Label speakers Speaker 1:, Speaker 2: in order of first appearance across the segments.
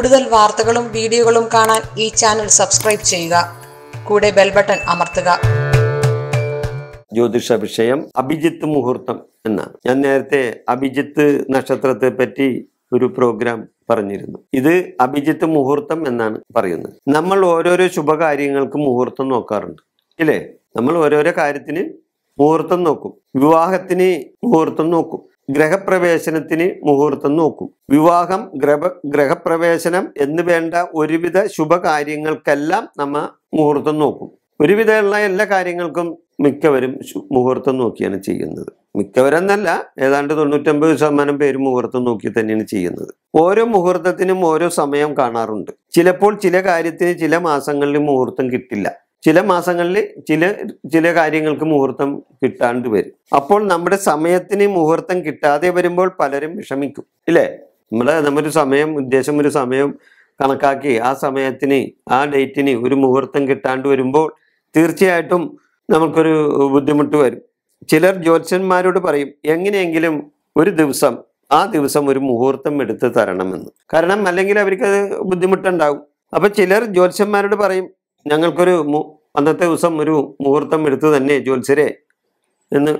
Speaker 1: കൂടുതൽ വാർത്തകളും വീഡിയോകളും കാണാൻ ഈ ചാനൽ സബ്സ്ക്രൈബ് ചെയ്യുക കൂടെ ബെൽ ബട്ടൺ അമർത്തുക ജ്യോതിഷ വിഷയം അഭിജിത്ത് മുഹൂർത്തം എന്നാണ് ഞാൻ നേരത്തെ അഭിജിത്ത് നക്ഷത്രത്തെ പറ്റി ഒരു പ്രോഗ്രാം പറഞ്ഞിരുന്നു ഇത് അഭിജിത്ത് മുഹൂർത്തം എന്നാണ് പറയുന്നത് നമ്മൾ ഓരോരോ ശുഭകാര്യങ്ങൾക്ക് മുഹൂർത്തം നോക്കാറുണ്ട് ഇല്ലേ നമ്മൾ ഓരോരോ കാര്യത്തിന് മുഹൂർത്തം നോക്കും വിവാഹത്തിന് മുഹൂർത്തം നോക്കും ഗ്രഹപ്രവേശനത്തിന് മുഹൂർത്തം നോക്കും വിവാഹം ഗ്രഹ ഗ്രഹപ്രവേശനം എന്ന് വേണ്ട ഒരുവിധ ശുഭകാര്യങ്ങൾക്കെല്ലാം നമ്മ മുഹൂർത്തം നോക്കും ഒരുവിധമുള്ള എല്ലാ കാര്യങ്ങൾക്കും മിക്കവരും മുഹൂർത്തം നോക്കിയാണ് ചെയ്യുന്നത് മിക്കവരെന്നല്ല ഏതാണ്ട് തൊണ്ണൂറ്റമ്പത് ശതമാനം പേര് മുഹൂർത്തം നോക്കി തന്നെയാണ് ചെയ്യുന്നത് ഓരോ മുഹൂർത്തത്തിനും ഓരോ സമയം കാണാറുണ്ട് ചിലപ്പോൾ ചില കാര്യത്തിന് ചില മാസങ്ങളിൽ മുഹൂർത്തം കിട്ടില്ല ചില മാസങ്ങളിൽ ചില ചില കാര്യങ്ങൾക്ക് മുഹൂർത്തം കിട്ടാണ്ട് വരും അപ്പോൾ നമ്മുടെ സമയത്തിന് മുഹൂർത്തം കിട്ടാതെ വരുമ്പോൾ പലരും വിഷമിക്കും ഇല്ലേ നമ്മുടെ നമ്മൊരു സമയം ഉദ്ദേശം ഒരു സമയം കണക്കാക്കി ആ സമയത്തിന് ആ ഡേറ്റിന് ഒരു മുഹൂർത്തം കിട്ടാണ്ട് വരുമ്പോൾ തീർച്ചയായിട്ടും നമുക്കൊരു ബുദ്ധിമുട്ട് വരും ചിലർ ജ്യോത്സ്യന്മാരോട് പറയും എങ്ങനെയെങ്കിലും ഒരു ദിവസം ആ ദിവസം ഒരു മുഹൂർത്തം എടുത്ത് തരണമെന്ന് കാരണം അല്ലെങ്കിൽ അവർക്ക് ബുദ്ധിമുട്ടുണ്ടാകും അപ്പൊ ചിലർ ജ്യോത്സ്യന്മാരോട് പറയും ഞങ്ങൾക്കൊരു അന്നത്തെ ദിവസം ഒരു മുഹൂർത്തം എടുത്ത് തന്നെ ജ്യോത്സ്യരെ എന്ന്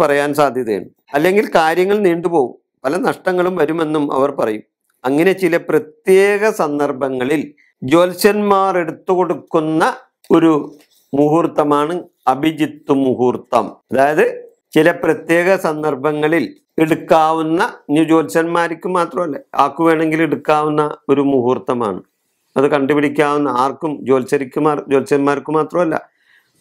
Speaker 1: പറയാൻ സാധ്യതയുണ്ട് അല്ലെങ്കിൽ കാര്യങ്ങൾ നീണ്ടുപോകും പല നഷ്ടങ്ങളും വരുമെന്നും അവർ പറയും അങ്ങനെ ചില പ്രത്യേക സന്ദർഭങ്ങളിൽ ജ്യോത്സ്യന്മാർ എടുത്തു കൊടുക്കുന്ന ഒരു മുഹൂർത്തമാണ് അഭിജിത്ത് മുഹൂർത്തം അതായത് ചില പ്രത്യേക സന്ദർഭങ്ങളിൽ എടുക്കാവുന്ന ജ്യോത്സ്യന്മാർക്ക് മാത്രമല്ല ആക്കു വേണമെങ്കിൽ എടുക്കാവുന്ന ഒരു മുഹൂർത്തമാണ് അത് കണ്ടുപിടിക്കാവുന്ന ആർക്കും ജ്യോത്സരിക്കുമാർ ജ്യോത്സ്യന്മാർക്ക് മാത്രമല്ല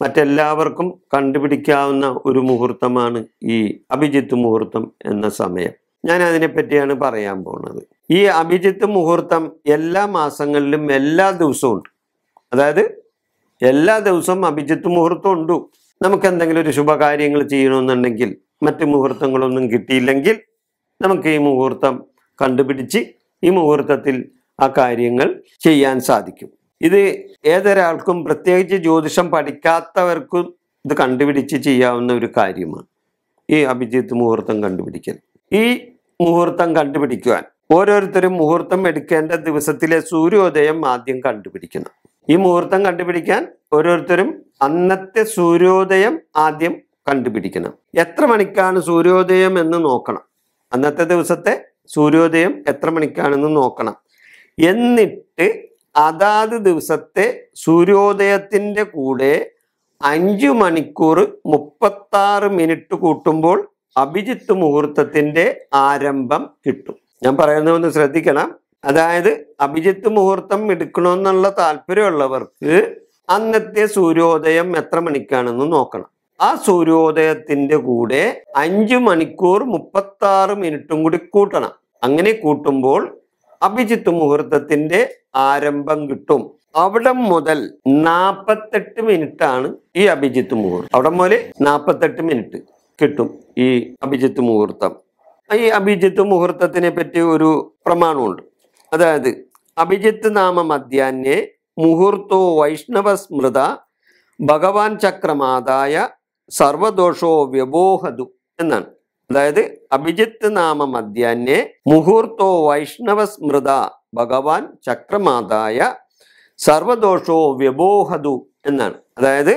Speaker 1: മറ്റെല്ലാവർക്കും കണ്ടുപിടിക്കാവുന്ന ഒരു മുഹൂർത്തമാണ് ഈ അഭിജിത്ത് മുഹൂർത്തം എന്ന സമയം ഞാൻ അതിനെപ്പറ്റിയാണ് പറയാൻ പോകുന്നത് ഈ അഭിജിത്ത് മുഹൂർത്തം എല്ലാ മാസങ്ങളിലും എല്ലാ ദിവസവും ഉണ്ട് അതായത് എല്ലാ ദിവസവും അഭിജിത്ത് മുഹൂർത്തം ഉണ്ട് നമുക്ക് എന്തെങ്കിലും ഒരു ശുഭകാര്യങ്ങൾ ചെയ്യണമെന്നുണ്ടെങ്കിൽ മറ്റ് മുഹൂർത്തങ്ങളൊന്നും കിട്ടിയില്ലെങ്കിൽ നമുക്ക് ഈ മുഹൂർത്തം കണ്ടുപിടിച്ച് ഈ മുഹൂർത്തത്തിൽ ആ കാര്യങ്ങൾ ചെയ്യാൻ സാധിക്കും ഇത് ഏതൊരാൾക്കും പ്രത്യേകിച്ച് ജ്യോതിഷം പഠിക്കാത്തവർക്കും ഇത് കണ്ടുപിടിച്ച് ചെയ്യാവുന്ന ഒരു കാര്യമാണ് ഈ അഭിജിത്ത് മുഹൂർത്തം കണ്ടുപിടിക്കൽ ഈ മുഹൂർത്തം കണ്ടുപിടിക്കുവാൻ ഓരോരുത്തരും മുഹൂർത്തം എടുക്കേണ്ട ദിവസത്തിലെ സൂര്യോദയം ആദ്യം കണ്ടുപിടിക്കണം ഈ മുഹൂർത്തം കണ്ടുപിടിക്കാൻ ഓരോരുത്തരും അന്നത്തെ സൂര്യോദയം ആദ്യം കണ്ടുപിടിക്കണം എത്ര മണിക്കാണ് സൂര്യോദയം എന്ന് നോക്കണം അന്നത്തെ ദിവസത്തെ സൂര്യോദയം എത്ര മണിക്കാണെന്ന് നോക്കണം എന്നിട്ട് അതാത് ദിവസത്തെ സൂര്യോദയത്തിൻ്റെ കൂടെ അഞ്ച് മണിക്കൂർ മുപ്പത്താറ് മിനിറ്റ് കൂട്ടുമ്പോൾ അഭിജിത്ത് മുഹൂർത്തത്തിൻ്റെ ആരംഭം കിട്ടും ഞാൻ പറയുന്നത് ഒന്ന് ശ്രദ്ധിക്കണം അതായത് അഭിജിത്ത് മുഹൂർത്തം എടുക്കണമെന്നുള്ള താല്പര്യമുള്ളവർക്ക് അന്നത്തെ സൂര്യോദയം എത്ര മണിക്കാണെന്ന് നോക്കണം ആ സൂര്യോദയത്തിൻ്റെ കൂടെ അഞ്ച് മണിക്കൂർ മുപ്പത്താറ് മിനിറ്റും കൂടി കൂട്ടണം അങ്ങനെ കൂട്ടുമ്പോൾ അഭിജിത്ത് മുഹൂർത്തത്തിന്റെ ആരംഭം കിട്ടും അവിടെ മുതൽ നാപ്പത്തെട്ട് മിനിറ്റ് ആണ് ഈ അഭിജിത്ത് മുഹൂർത്തം അവിടെ മുതൽ നാപ്പത്തെട്ട് മിനിറ്റ് കിട്ടും ഈ അഭിജിത്ത് മുഹൂർത്തം ഈ അഭിജിത്ത് മുഹൂർത്തത്തിനെ പറ്റി ഒരു പ്രമാണമുണ്ട് അതായത് അഭിജിത്ത് നാമ മധ്യാന്യെ മുഹൂർത്തോ വൈഷ്ണവ സ്മൃത ഭഗവാൻ ചക്രമാതായ സർവദോഷോ വ്യബോഹതു എന്നാണ് അതായത് അഭിജിത്ത് നാമ മധ്യാന്യെ മുഹൂർത്തോ വൈഷ്ണവ സ്മൃത ഭഗവാൻ ചക്രമാതായ സർവദോഷോ വ്യബോഹതു എന്നാണ് അതായത്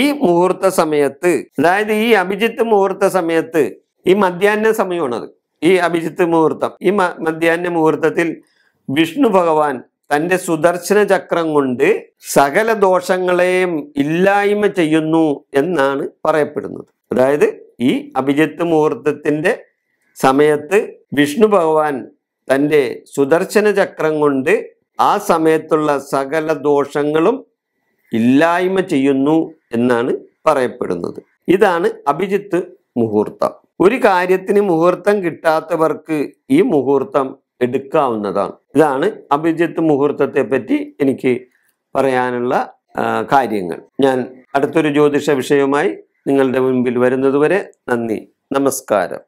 Speaker 1: ഈ മുഹൂർത്ത സമയത്ത് അതായത് ഈ അഭിജിത്ത് മുഹൂർത്ത സമയത്ത് ഈ മധ്യാഹ്ന സമയമാണത് ഈ അഭിജിത്ത് മുഹൂർത്തം ഈ മധ്യാന്ന മുഹൂർത്തത്തിൽ വിഷ്ണു ഭഗവാൻ തൻ്റെ സുദർശന ചക്രം കൊണ്ട് സകല ദോഷങ്ങളെയും ഇല്ലായ്മ ചെയ്യുന്നു എന്നാണ് പറയപ്പെടുന്നത് അതായത് ഈ അഭിജിത്ത് മുഹൂർത്തത്തിൻ്റെ സമയത്ത് വിഷ്ണു ഭഗവാൻ തൻ്റെ സുദർശന ചക്രം കൊണ്ട് ആ സമയത്തുള്ള സകല ദോഷങ്ങളും ഇല്ലായ്മ ചെയ്യുന്നു എന്നാണ് പറയപ്പെടുന്നത് ഇതാണ് അഭിജിത്ത് മുഹൂർത്തം ഒരു കാര്യത്തിന് മുഹൂർത്തം കിട്ടാത്തവർക്ക് ഈ മുഹൂർത്തം എടുക്കാവുന്നതാണ് ഇതാണ് അഭിജിത്ത് മുഹൂർത്തത്തെ പറ്റി എനിക്ക് പറയാനുള്ള കാര്യങ്ങൾ ഞാൻ അടുത്തൊരു ജ്യോതിഷ വിഷയവുമായി നിങ്ങളുടെ മുൻപിൽ വരുന്നതുവരെ നന്ദി നമസ്കാരം